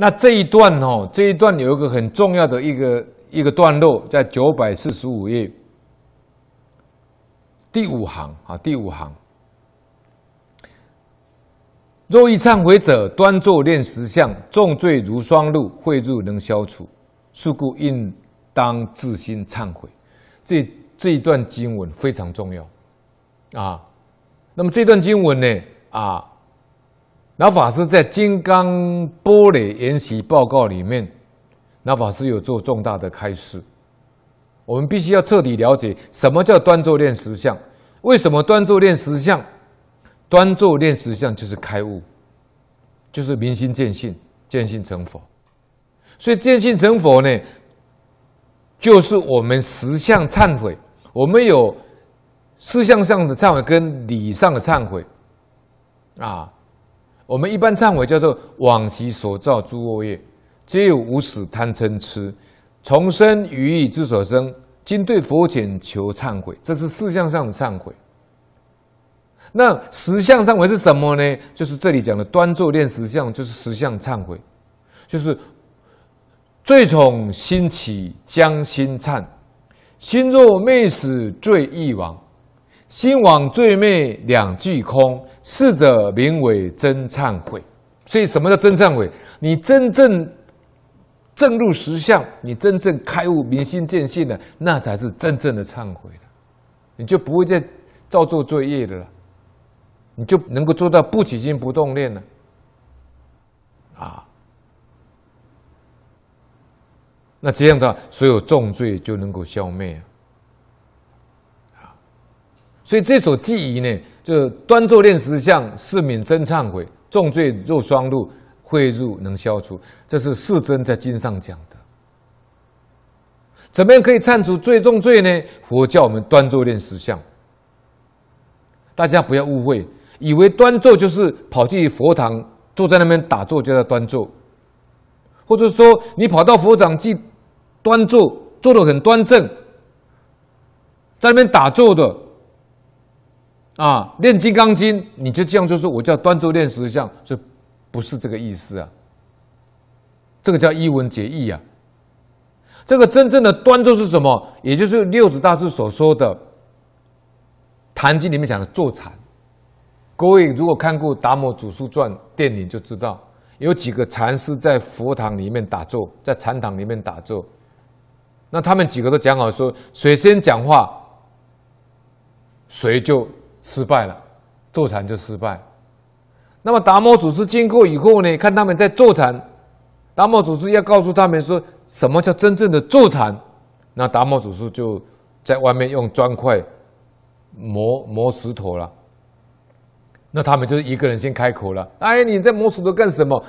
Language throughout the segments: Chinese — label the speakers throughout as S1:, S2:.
S1: 那这一段哦，这一段有一个很重要的一个一个段落，在九百四十五页第五行啊，第五行。若欲忏悔者，端坐念十相，重罪如霜露，会入能消除。是故应当自心忏悔。这这一段经文非常重要啊。那么这段经文呢，啊。那法师在金刚波雷研习报告里面，那法师有做重大的开示。我们必须要彻底了解什么叫端坐练十相？为什么端坐练十相？端坐练十相就是开悟，就是明心见性、见性成佛。所以见性成佛呢，就是我们十相忏悔。我们有思想上的忏悔跟理上的忏悔啊。我们一般忏悔叫做往昔所造诸恶业，皆有无始贪嗔痴，重生语意之所生。今对佛前求忏悔，这是四相上的忏悔。那十相忏悔是什么呢？就是这里讲的端坐念十相，就是十相忏悔，就是罪从心起将心忏，心若灭死，罪亦亡。心亡罪昧两俱空，逝者名为真忏悔。所以，什么叫真忏悔？你真正正入实相，你真正开悟、明心见性的，那才是真正的忏悔你就不会再造作罪业的了，你就能够做到不起心不动念了。啊，那这样的话，所有重罪就能够消灭啊。所以这首记忆呢，就是端坐练十相，四泯真忏悔，重罪若双入，会入能消除。这是世尊在经上讲的。怎么样可以忏除重罪呢？佛教我们端坐练十相。大家不要误会，以为端坐就是跑去佛堂坐在那边打坐叫做端坐，或者说你跑到佛掌去端坐，坐得很端正，在那边打坐的。啊，练《金刚经》，你就这样就说，我叫端坐练实相，就不是这个意思啊。这个叫一文解义啊。这个真正的端坐是什么？也就是六祖大师所说的《坛经》里面讲的坐禅。各位如果看过《达摩祖师传》电影，就知道有几个禅师在佛堂里面打坐，在禅堂里面打坐。那他们几个都讲好说，谁先讲话，谁就。失败了，坐禅就失败。那么达摩祖师经过以后呢，看他们在坐禅，达摩祖师要告诉他们说，什么叫真正的坐禅？那达摩祖师就在外面用砖块磨磨石头了。那他们就是一个人先开口了，哎，你在磨石头干什么？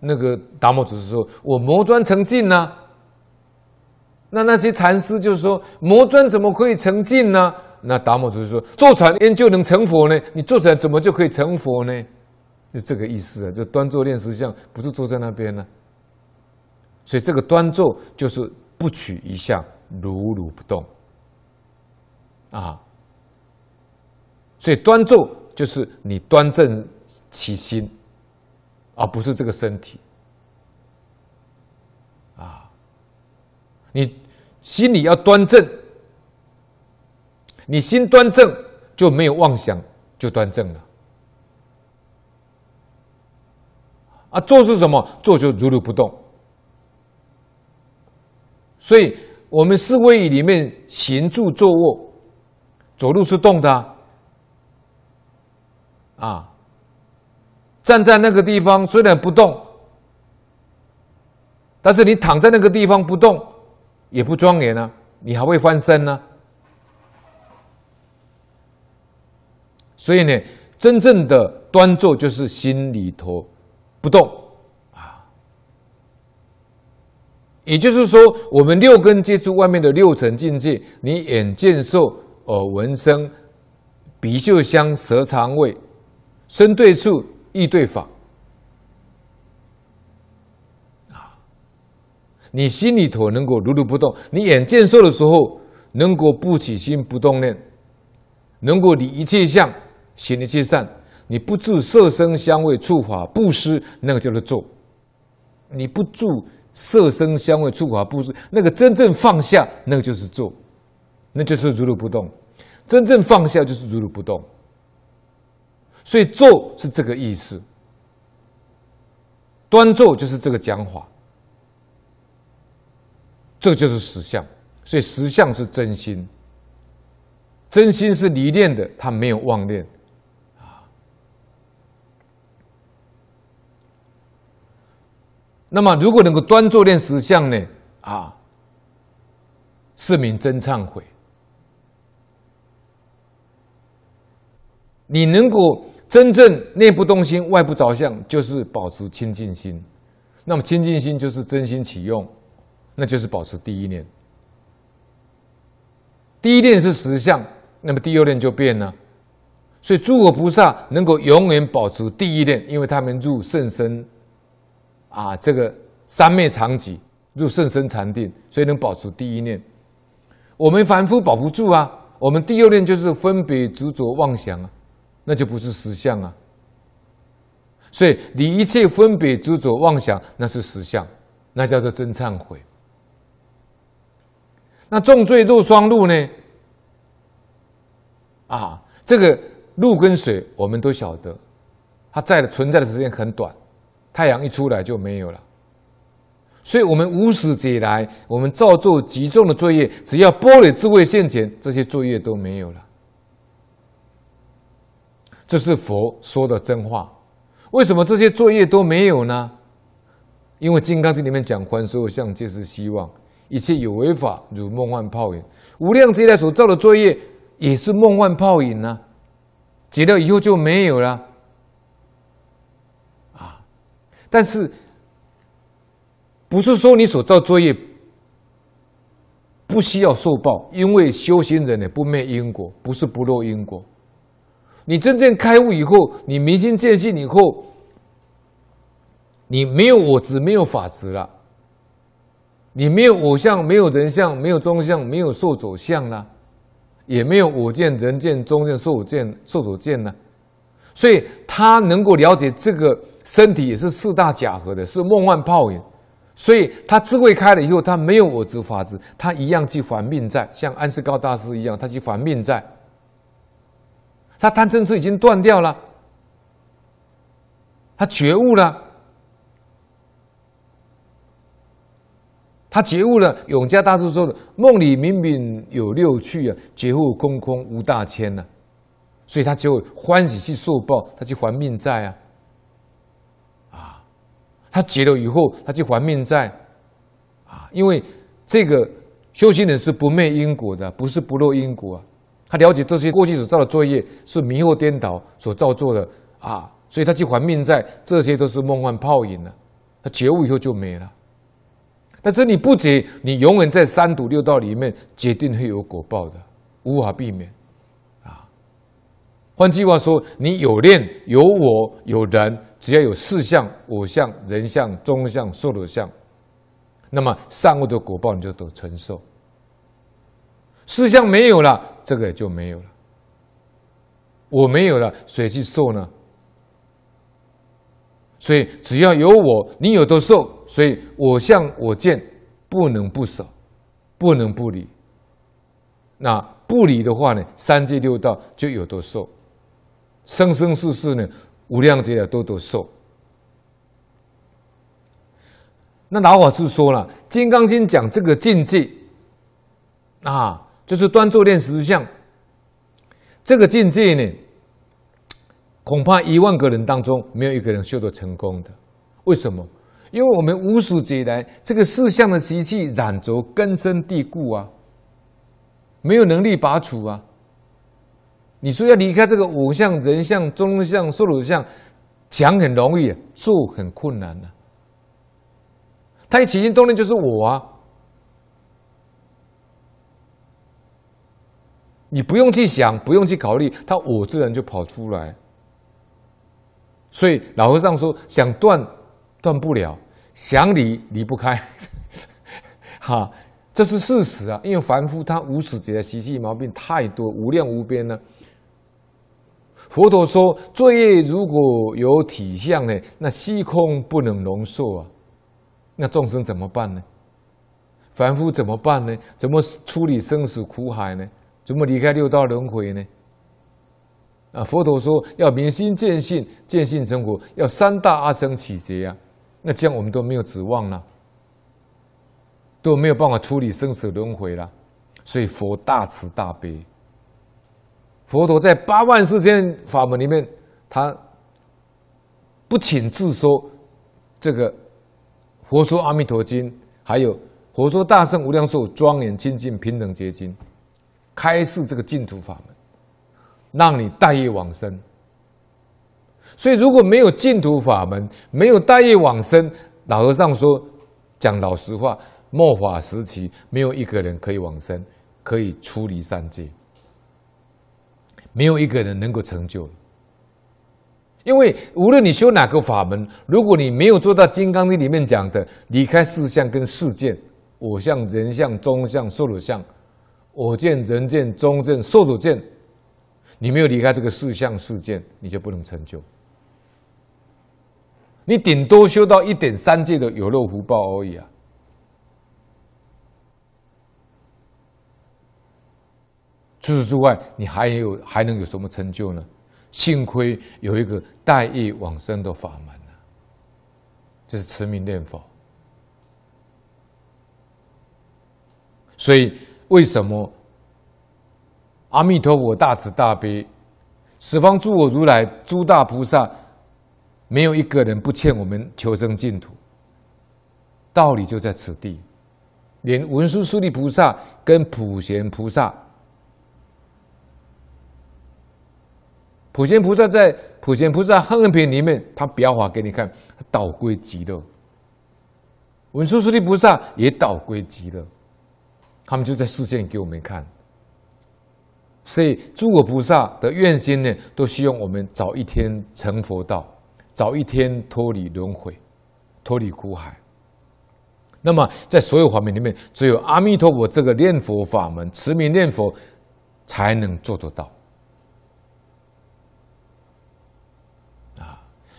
S1: 那个达摩祖师说，我磨砖成镜呢。那那些禅师就说，磨砖怎么可以成镜呢？那达摩祖师说：“坐禅焉就能成佛呢？你坐禅怎么就可以成佛呢？就这个意思啊！就端坐练石像，不是坐在那边呢。所以这个端坐就是不取一相，如如不动啊。所以端坐就是你端正其心，而不是这个身体啊。你心里要端正。”你心端正，就没有妄想，就端正了。啊，做是什么做就如如不动。所以，我们四位里面行住坐卧，走路是动的，啊，站在那个地方虽然不动，但是你躺在那个地方不动，也不庄严呢，你还会翻身呢。所以呢，真正的端坐就是心里头不动啊。也就是说，我们六根接触外面的六层境界，你眼见受、耳闻声、鼻嗅香、舌尝味、身对触、意对法啊，你心里头能够如如不动。你眼见受的时候，能够不起心不动念，能够你一切相。行的皆善，你不住色声香味触法布施，那个叫做做。你不住色声香味触法布施，那个真正放下，那个就是做，那就是如如不动。真正放下就是如如不动，所以做是这个意思。端坐就是这个讲法，这就是实相。所以实相是真心，真心是离念的，它没有妄念。那么，如果能够端坐练实相呢？啊，是名真忏悔。你能够真正内不动心、外不着相，就是保持清净心。那么，清净心就是真心启用，那就是保持第一念。第一念是实相，那么第二念就变了。所以，诸佛菩萨能够永远保持第一念，因为他们入甚深。啊，这个三昧常寂，入甚深禅定，所以能保住第一念。我们凡夫保不住啊，我们第二念就是分别执着妄想啊，那就不是实相啊。所以你一切分别执着妄想，那是实相，那叫做真忏悔。那重罪入双路呢？啊，这个路跟水，我们都晓得，它在的存在的时间很短。太阳一出来就没有了，所以我们无始劫来，我们造作极重的作业，只要玻璃智慧现前，这些作业都没有了。这是佛说的真话。为什么这些作业都没有呢？因为《金刚经》里面讲：“幻说相，皆是希望；一切有为法，如梦幻泡影。”无量劫来所造的作业，也是梦幻泡影呢？解掉以后就没有了。但是，不是说你所造作业不需要受报，因为修行人呢不灭因果，不是不落因果。你真正开悟以后，你明心见性以后，你没有我执，没有法执了。你没有我相，没有人相，没有中相，没有受走相呢，也没有我见、人见、中见、受我见、受所见呢。所以他能够了解这个。身体也是四大假合的，是梦幻泡影，所以他智慧开了以后，他没有我执法执，他一样去还命债，像安世高大师一样，他去还命债。他贪嗔痴已经断掉了，他觉悟了，他觉悟了。永嘉大师说的：“梦里明明有六趣啊，觉悟空空无大千啊。”所以他就欢喜去受报，他去还命债啊。他结了以后，他去还命债，啊，因为这个修行人是不灭因果的，不是不落因果。他了解这些过去所造的作业是迷惑颠倒所造作的啊，所以他去还命债，这些都是梦幻泡影了。他觉悟以后就没了。但是你不解，你永远在三毒六道里面，决定会有果报的，无法避免。换句话说，你有念，有我，有人，只要有四相、五相、人相、中相、受的相，那么善恶的果报你就都承受。四相没有了，这个也就没有了。我没有了，谁去受呢？所以只要有我，你有多受。所以我相我见不能不舍，不能不理。那不理的话呢，三界六道就有多受。生生世世呢，无量劫来多多受。那老法师说了，《金刚经》讲这个境界，啊，就是端坐练实相，这个境界呢，恐怕一万个人当中没有一个人修得成功的。为什么？因为我们无始劫来，这个四相的习气染着根深蒂固啊，没有能力拔除啊。你说要离开这个五相、人相、中相、受辱相，讲很容易，做很困难呢。他一起心动念就是我啊，你不用去想，不用去考虑，他我自然就跑出来。所以老和尚说：想断断不了，想离离不开，哈，这是事实啊。因为凡夫他无始劫的习气毛病太多，无量无边呢。佛陀说：“罪业如果有体相呢，那虚空不能容受啊，那众生怎么办呢？凡夫怎么办呢？怎么处理生死苦海呢？怎么离开六道轮回呢？”啊，佛陀说：“要明心见性，见性成佛，要三大阿僧祇劫呀，那这样我们都没有指望了，都没有办法处理生死轮回了，所以佛大慈大悲。”佛陀在八万四千法门里面，他不请自说这个《佛说阿弥陀经》，还有《佛说大圣无量寿庄严清净平等结晶》，开示这个净土法门，让你大业往生。所以，如果没有净土法门，没有大业往生，老和尚说，讲老实话，末法时期没有一个人可以往生，可以出离三界。没有一个人能够成就，因为无论你修哪个法门，如果你没有做到《金刚经》里面讲的离开四相跟四见，我相、人相、中相、寿者相，我见、人见、中见、寿者见，你没有离开这个四相四见，你就不能成就。你顶多修到一点三界的有漏福报而已啊。除此之外，你还有还能有什么成就呢？幸亏有一个代业往生的法门呢，就是持名念佛。所以，为什么阿弥陀佛大慈大悲，十方诸我如来诸大菩萨，没有一个人不欠我们求生净土？道理就在此地，连文殊、师利菩萨跟普贤菩萨。普贤菩萨在普贤菩萨恒忍品里面，他表法给你看，倒归极乐。文殊师利菩萨也倒归极乐，他们就在示现给我们看。所以诸佛菩萨的愿心呢，都希望我们早一天成佛道，早一天脱离轮回，脱离苦海。那么，在所有法门里面，只有阿弥陀佛这个念佛法门，持名念佛，才能做得到。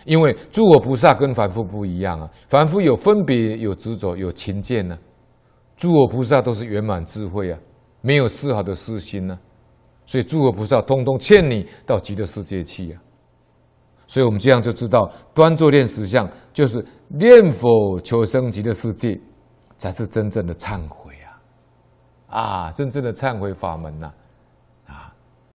S1: 因为诸佛菩萨跟凡夫不一样啊，凡夫有分别、有执着、有情见呢，诸佛菩萨都是圆满智慧啊，没有丝毫的私心呢，所以诸佛菩萨通通欠你到极乐世界去呀，所以我们这样就知道，端坐念实相就是念佛求生极乐世界，才是真正的忏悔啊，啊，真正的忏悔法门呐。